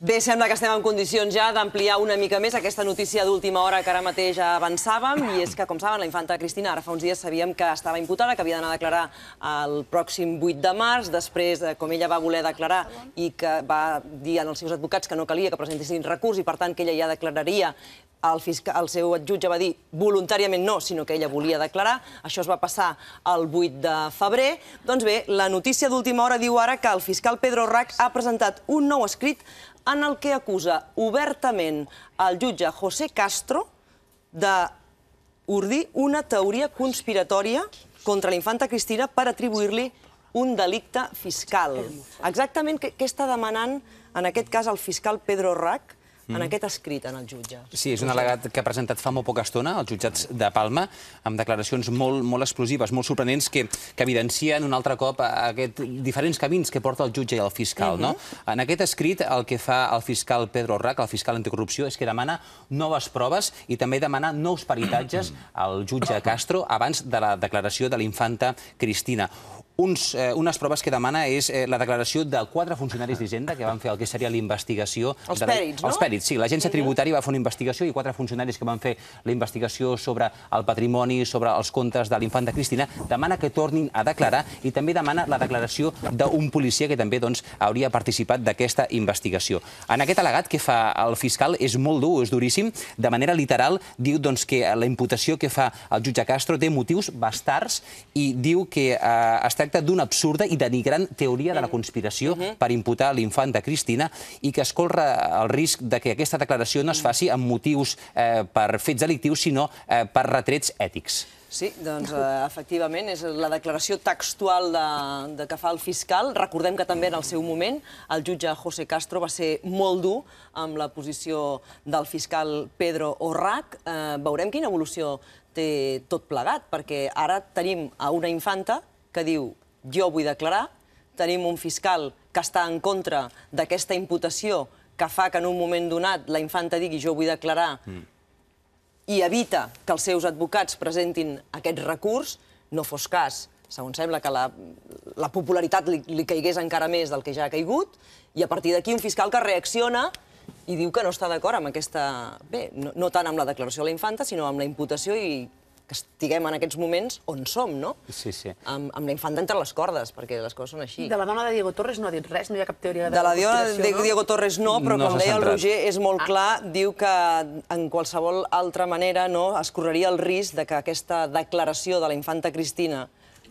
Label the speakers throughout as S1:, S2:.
S1: Bé, sembla que estem en condicions ja d'ampliar una mica més aquesta notícia d'última hora que ara mateix avançàvem, i és que, com saben, la infanta Cristina ara fa uns dies sabíem que estava imputada, que havia d'anar a declarar el pròxim 8 de març, després, eh, com ella va voler declarar i que va dir als seus advocats que no calia que presentessin recurs i, per tant, que ella ja declararia el, fiscal, el seu jutge va dir voluntàriament no, sinó que ella volia declarar. Això es va passar el 8 de febrer. Doncs bé, la notícia d'última hora diu ara que el fiscal Pedro Rac ha presentat un nou escrit en el que acusa obertament el jutge José Castro de urdir una teoria conspiratòria contra l'infanta Cristina per atribuir-li un delicte fiscal. Exactament què està demanant, en aquest cas, el fiscal Pedro Rac, Mm-hmm. en aquest escrit en el jutge.
S2: Sí, és un al·legat que ha presentat fa molt poca estona als jutjats de Palma, amb declaracions molt, molt explosives, molt sorprenents, que, que evidencien un altre cop aquest, diferents camins que porta el jutge i el fiscal. Uh -huh. no? Mm-hmm. En aquest escrit, el que fa el fiscal Pedro Rac, el fiscal anticorrupció, és que demana noves proves i també demana nous peritatges al jutge Castro abans de la declaració de la infanta Cristina uns, eh, unes proves que demana és eh, la declaració de quatre funcionaris d'Hisenda que van fer el que seria la investigació... Els de pèrits, no? Els pèrits, sí. L'agència tributària va fer una investigació i quatre funcionaris que van fer la investigació sobre el patrimoni, sobre els comptes de l'infant de Cristina, demana que tornin a declarar i també demana la declaració d'un policia que també doncs, hauria participat d'aquesta investigació. En aquest al·legat que fa el fiscal és molt dur, és duríssim. De manera literal, diu doncs, que la imputació que fa el jutge Castro té motius bastards i diu que eh, està tracta d'una absurda i denigrant teoria de la mm. conspiració mm-hmm. per imputar l'infant de Cristina i que es corre el risc de que aquesta declaració no es mm. faci amb motius eh, per fets delictius, sinó eh, per retrets ètics.
S1: Sí, doncs eh, efectivament és la declaració textual de, de que fa el fiscal. Recordem que també en el seu moment el jutge José Castro va ser molt dur amb la posició del fiscal Pedro Orrac. Eh, veurem quina evolució té tot plegat, perquè ara tenim a una infanta que diu jo vull declarar, tenim un fiscal que està en contra d'aquesta imputació que fa que en un moment donat la infanta digui jo vull declarar mm. i evita que els seus advocats presentin aquest recurs, no fos cas, segons sembla, que la, la popularitat li, caigués encara més del que ja ha caigut, i a partir d'aquí un fiscal que reacciona i diu que no està d'acord amb aquesta... Bé, no, no tant amb la declaració de la infanta, sinó amb la imputació i que estiguem en aquests moments on som, no? Sí, sí. Amb, amb la infanta entre les cordes, perquè les coses són així. De la dona de Diego Torres no ha dit res, no hi ha cap teoria de De la dona de no? Diego Torres no, però no com deia el Roger, és molt ah. clar, diu que en qualsevol altra manera no, es correria el risc de que aquesta declaració de la infanta Cristina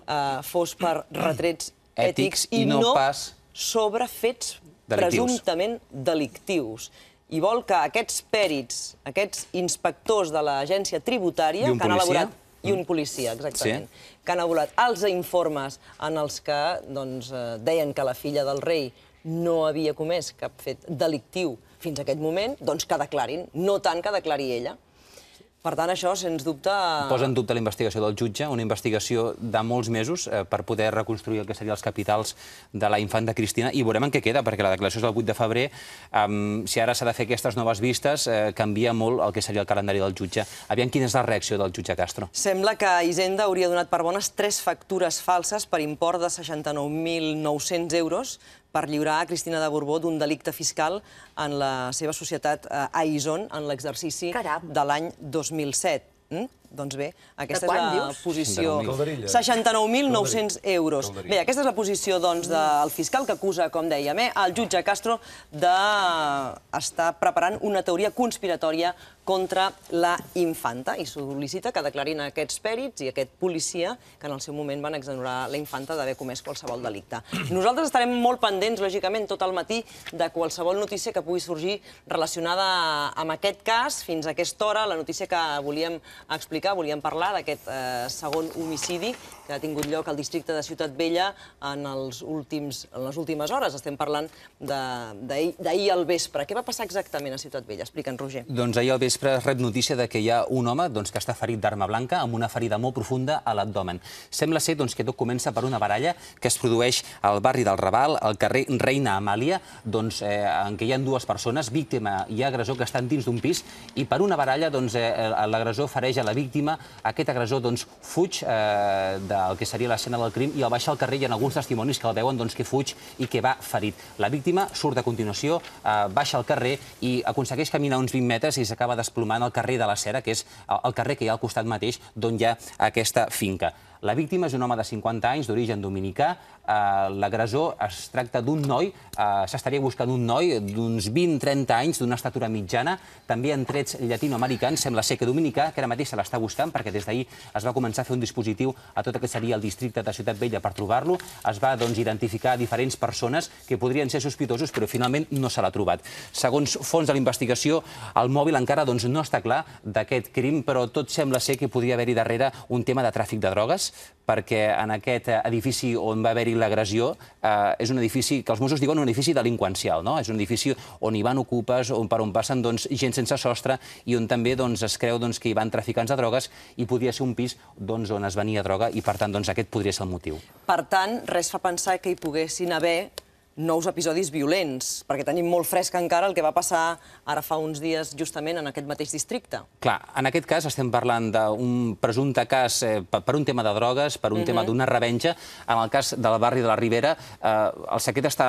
S1: eh, fos per retrets ètics, ètics i, i no, no pas sobre fets delictius. presumptament delictius i vol que aquests pèrits, aquests inspectors de l'agència tributària... que han elaborat i un mm. policia, exactament, sí. que han elaborat els e informes en els que doncs, eh, deien que la filla del rei no havia comès cap fet delictiu fins a aquest moment, doncs que declarin, no tant que declari ella. Per tant, això, sens dubte... Eh, Posa
S2: en dubte la investigació del jutge, una investigació de molts mesos eh, per poder reconstruir el que serien els capitals de la infanta Cristina, i veurem en què queda, perquè la declaració és del 8 de febrer. si ara s'ha de fer aquestes noves vistes, eh, canvia molt el que seria el calendari del jutge. Aviam quina és la reacció del jutge Castro.
S1: Sembla que Hisenda hauria donat per bones tres factures falses per import de 69.900 euros per lliurar a Cristina de Borbó d'un delicte fiscal en la seva societat eh, Aison en l'exercici de l'any 2007. Doncs bé, aquesta quan, és la dius? posició... 69.900 euros. Calderilles. Bé, aquesta és la posició doncs, del fiscal que acusa, com dèiem, eh, el jutge Castro d'estar preparant una teoria conspiratòria contra la infanta i sol·licita que declarin aquests pèrits i aquest policia que en el seu moment van exonerar la infanta d'haver comès qualsevol delicte. Nosaltres estarem molt pendents, lògicament, tot el matí de qualsevol notícia que pugui sorgir relacionada amb aquest cas. Fins a aquesta hora, la notícia que volíem explicar explicar, volíem parlar d'aquest eh, segon homicidi que ha tingut lloc al districte de Ciutat Vella en, els últims, en les últimes hores. Estem parlant d'ahir al vespre. Què va passar exactament a Ciutat Vella? Explica'ns, Roger.
S2: Doncs ahir al vespre es rep notícia de que hi ha un home doncs, que està ferit d'arma blanca amb una ferida molt profunda a l'abdomen. Sembla ser doncs, que tot comença per una baralla que es produeix al barri del Raval, al carrer Reina Amàlia, doncs, eh, en què hi ha dues persones, víctima i agressor, que estan dins d'un pis, i per una baralla doncs, eh, eh l'agressor fareix a la víctima víctima, aquest agressor doncs, fuig eh, del que seria l'escena del crim i al baixar al carrer hi ha alguns testimonis que el veuen doncs, que fuig i que va ferit. La víctima surt a continuació, eh, baixa al carrer i aconsegueix caminar uns 20 metres i s'acaba desplomant al carrer de la Cera, que és el carrer que hi ha al costat mateix d'on hi ha aquesta finca. La víctima és un home de 50 anys, d'origen dominicà. Eh, l'agressor es tracta d'un noi, eh, s'estaria buscant un noi d'uns 20-30 anys, d'una estatura mitjana, també en trets llatinoamericans, sembla ser que dominicà, que ara mateix se l'està buscant, perquè des d'ahir es va començar a fer un dispositiu a tot el que seria el districte de Ciutat Vella per trobar-lo. Es va, doncs, identificar diferents persones que podrien ser sospitosos, però finalment no se l'ha trobat. Segons fons de la investigació, el mòbil encara doncs, no està clar d'aquest crim, però tot sembla ser que podria haver-hi darrere un tema de tràfic de drogues perquè en aquest edifici on va haver-hi l'agressió eh, és un edifici que els Mossos diuen un edifici delinqüencial, no? És un edifici on hi van ocupes, on per on passen doncs, gent sense sostre i on també doncs, es creu doncs, que hi van traficants de drogues i podia ser un pis doncs, on es venia droga i, per tant, doncs, aquest podria ser el motiu.
S1: Per tant, res fa pensar que hi poguessin haver nous episodis violents, perquè tenim molt fresc encara el que va passar ara fa uns dies justament en aquest mateix districte.
S2: Clar, en aquest cas estem parlant d'un presumpte cas eh, per un tema de drogues, per un tema mhm. d'una revenja. En el cas del barri de la Ribera, eh, el secret està...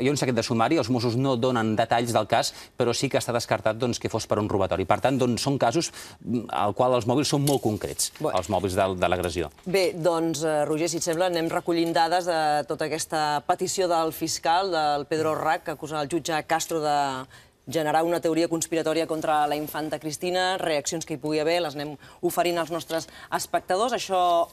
S2: hi ha un secret de sumari, els Mossos no donen detalls del cas, però sí que està descartat doncs, que fos per un robatori. Per tant, doncs, són casos mm, al qual els mòbils són molt concrets, els mòbils de, de l'agressió.
S1: Bé, doncs, eh, Roger, si et sembla, anem recollint dades de tota aquesta petició del fiscal fiscal del Pedro mm. Rac, que acusa el jutge Castro de generar una teoria conspiratòria contra la infanta Cristina, reaccions que hi pugui haver, les anem oferint als nostres espectadors. Això